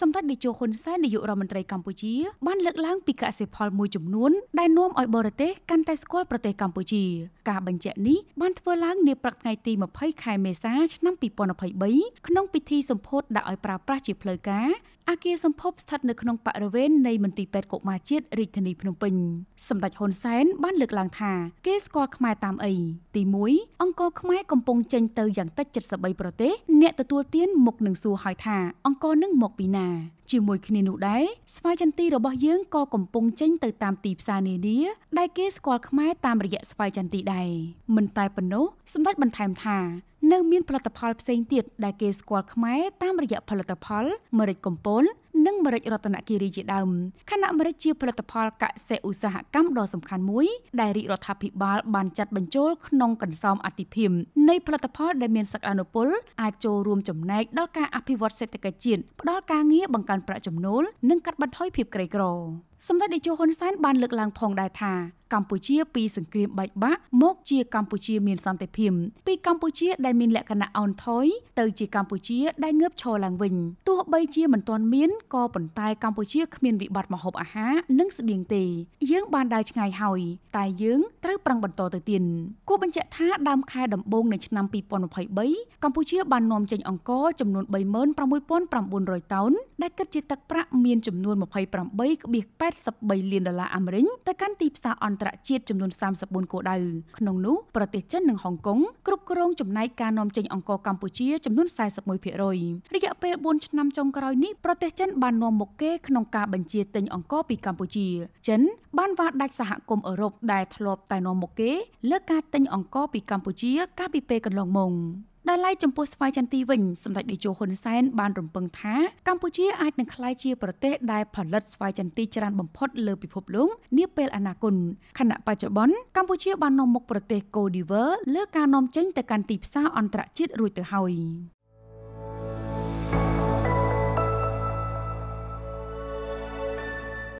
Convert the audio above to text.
សម្ដេចតេជោហ៊ុនសែននាយករដ្ឋមន្ត្រីកម្ពុជាបានលើកឡើងពីកសិផលមួយចំនួនដែលនាំឲ្យបរទេសកាន់តែស្គាល់ប្រទេសកម្ពុជាការបញ្ជាក់នេះបានធ្វើឡើង នាព្រឹកថ្ងៃទី20ខែមេសាឆ្នាំ2023ក្នុងពិធីសម្ពោធដាក់ឲ្យប្រើប្រាស់ជាផ្លូវការអាគារសម្ភពស្ថិតនៅក្នុងបរិវេណនៃមន្ទីរពេទ្យកុមារជាតិរាជធានីភ្នំពេញសម្ដេចហ៊ុនសែនបានលើកឡើងថា គេស្គាល់ខ្មែរតាមអីទី1អង្គរខ្មែរកំពុងចេញទៅយ៉ាងតិច73ប្រទេស អ្នកទទួលទានមុខនឹងសួរហើយថាអង្គរនឹងមកពីណាជាមួយគ្នានោះដែរស្វាយចន្ទីរបស់យើងក៏កំពុងចេញទៅតាមទីផ្សារនានាដែលគេស្គាល់ខ្មែរតាមរយៈស្វាយចន្ទីដែរមិនតែប៉ុណ្ណោះសម្ដេចបន្ថែមថានៅមានផលិតផលផ្សេងទៀតដែលគេស្គាល់ខ្មែរតាមរយៈផលិតផលម្រេចកំពូលនិងម្រេចរតនគិរីជាដើមខណៈម្រេចជាផលិតផលកសិឧស្សាហកម្មដ៏សំខាន់មួយ ដែលរាជរដ្ឋាភិបាលបានចាត់បញ្ចូលក្នុងកន្សោមអតិភិមនៃផលិតផលដែលមានសក្តានុពលអាចចូលរួមចំណែកដល់ការអភិវឌ្ឍសេដ្ឋកិច្ចជាតិផ្ដល់ការងារបង្កើនប្រាក់ចំណូលនិងកាត់បន្ថយភាពក្រីក្រសម្ដេចតេជោហ៊ុនសែនបានលើកឡើងផងដែរថាកម្ពុជាពីសង្គ្រាមបែកបាក់មកជាកម្ពុជាមានសន្តិភាពពីកម្ពុជាដែលមានលក្ខណៈអន់ថយទៅជាកម្ពុជាដែលងើបឈរឡើងវិញទោះបីជាមិនទាន់មានក៏ប៉ុន្តែកម្ពុជាគ្មានវិបត្តិម្ហូបអាហារនិងស្បៀងទេយើងបានដើរឆ្ងាយហើយតែយើងត្រូវប្រឹងបន្តទៅទៀតគួរបញ្ជាក់ថាដើមខែដំបូងនៃឆ្នាំ2023កម្ពុជាបាននាំចេញអង្ករចំនួន36900តោនដែលគិតជាទឹកប្រាក់មានចំនួន28.83លានដុល្លារអាមេរិកទៅកាន់ទីផ្សារអន្តរជាតិចំនួន34គោលដៅក្នុងនោះប្រទេសចិននិងហុងកុងគ្រប់គ្រងចំណែកការនាំចេញអង្ករកម្ពុជាចំនួន41%រយៈពេល4ឆ្នាំចុងក្រោយនេះប្រទេសចិនបាននាំមុខគេក្នុងការបញ្ជាទិញអង្ករពីកម្ពុជាចិនបានវាដាច់សហគមន៍អឺរ៉ុបដែលធ្លាប់តែនាំមុខគេលើការទិញអង្ករពីកម្ពុជា កាលពីពេលកន្លងមកដោយឡែកចំពោះស្វាយចន្ទីវិញសម្ដេចនាយកហ៊ុនសែនបានរំពឹងថាកម្ពុជាអាចនឹងក្លាយជាប្រទេសដែលផលិតស្វាយចន្ទីច្រើនបំផុតលើពិភពលោកនាពេលអនាគតខណៈបច្ចុប្បន្នកម្ពុជាបាននាំមុខប្រទេសកូឌីវើលើការនាំចេញទៅកាន់ទីផ្សារអន្តរជាតិរួចទៅហើយ